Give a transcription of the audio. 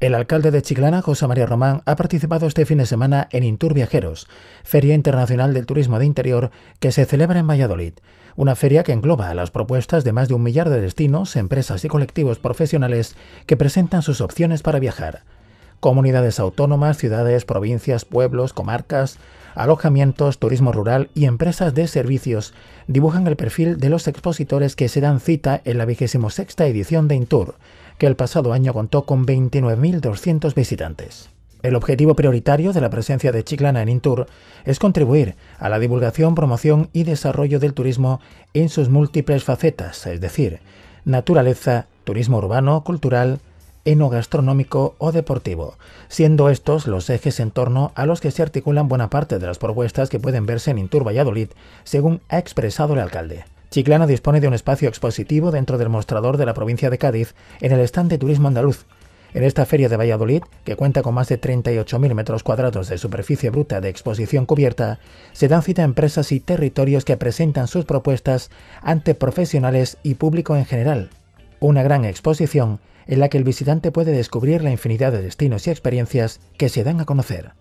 El alcalde de Chiclana, José María Román, ha participado este fin de semana en Intur Viajeros, Feria Internacional del Turismo de Interior que se celebra en Valladolid. Una feria que engloba a las propuestas de más de un millar de destinos, empresas y colectivos profesionales que presentan sus opciones para viajar comunidades autónomas, ciudades, provincias, pueblos, comarcas, alojamientos, turismo rural y empresas de servicios dibujan el perfil de los expositores que se dan cita en la 26 edición de Intour, que el pasado año contó con 29.200 visitantes. El objetivo prioritario de la presencia de Chiclana en Intour es contribuir a la divulgación, promoción y desarrollo del turismo en sus múltiples facetas, es decir, naturaleza, turismo urbano, cultural, gastronómico o deportivo, siendo estos los ejes en torno a los que se articulan buena parte de las propuestas que pueden verse en Intur Valladolid, según ha expresado el alcalde. Chiclana dispone de un espacio expositivo dentro del mostrador de la provincia de Cádiz, en el stand de turismo andaluz, en esta feria de Valladolid, que cuenta con más de 38.000 metros cuadrados de superficie bruta de exposición cubierta, se dan cita a empresas y territorios que presentan sus propuestas ante profesionales y público en general. Una gran exposición en la que el visitante puede descubrir la infinidad de destinos y experiencias que se dan a conocer.